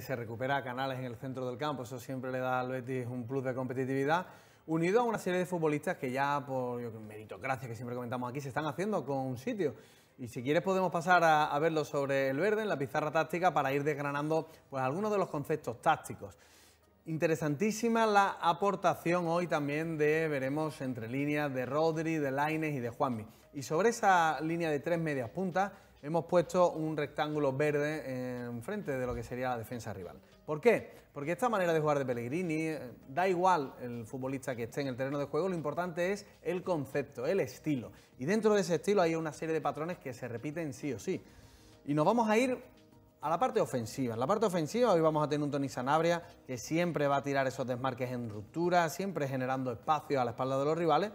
se recupera Canales en el centro del campo, eso siempre le da al Betis un plus de competitividad, unido a una serie de futbolistas que ya por meritocracia que siempre comentamos aquí se están haciendo con un sitio. Y si quieres podemos pasar a, verlo sobre el verde en la pizarra táctica para ir desgranando pues, algunos de los conceptos tácticos. Interesantísima la aportación hoy también de, veremos entre líneas, de Rodri, de Laines y de Juanmi. Y sobre esa línea de tres medias puntas, hemos puesto un rectángulo verde enfrente de lo que sería la defensa rival. ¿Por qué? Porque esta manera de jugar de Pellegrini, eh, da igual el futbolista que esté en el terreno de juego, lo importante es el concepto, el estilo. Y dentro de ese estilo hay una serie de patrones que se repiten sí o sí. Y nos vamos a ir a la parte ofensiva. En la parte ofensiva hoy vamos a tener un Tony Sanabria que siempre va a tirar esos desmarques en ruptura, siempre generando espacio a la espalda de los rivales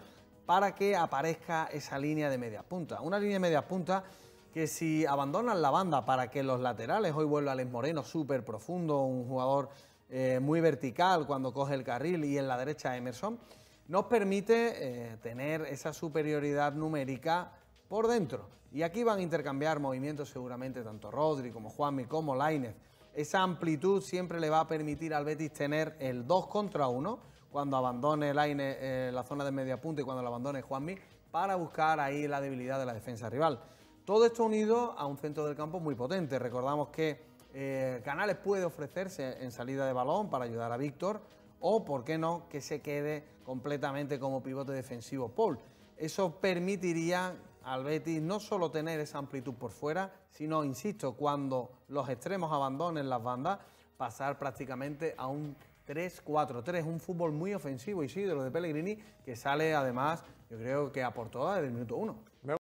para que aparezca esa línea de media punta. Una línea de media punta que si abandonan la banda para que los laterales, hoy vuelve Alex Moreno súper profundo, un jugador eh, muy vertical cuando coge el carril y en la derecha Emerson, nos permite eh, tener esa superioridad numérica por dentro. Y aquí van a intercambiar movimientos seguramente tanto Rodri como Juanmi como Lainez. Esa amplitud siempre le va a permitir al Betis tener el 2 contra 1 cuando abandone Lainez eh, la zona de media punta y cuando la abandone Juanmi para buscar ahí la debilidad de la defensa rival. Todo esto unido a un centro del campo muy potente. Recordamos que eh, Canales puede ofrecerse en salida de balón para ayudar a Víctor o, por qué no, que se quede completamente como pivote defensivo Paul. Eso permitiría al Betis no solo tener esa amplitud por fuera, sino, insisto, cuando los extremos abandonen las bandas, pasar prácticamente a un 3-4-3, un fútbol muy ofensivo, y sí, de lo de Pellegrini, que sale además, yo creo que aportó desde el minuto 1.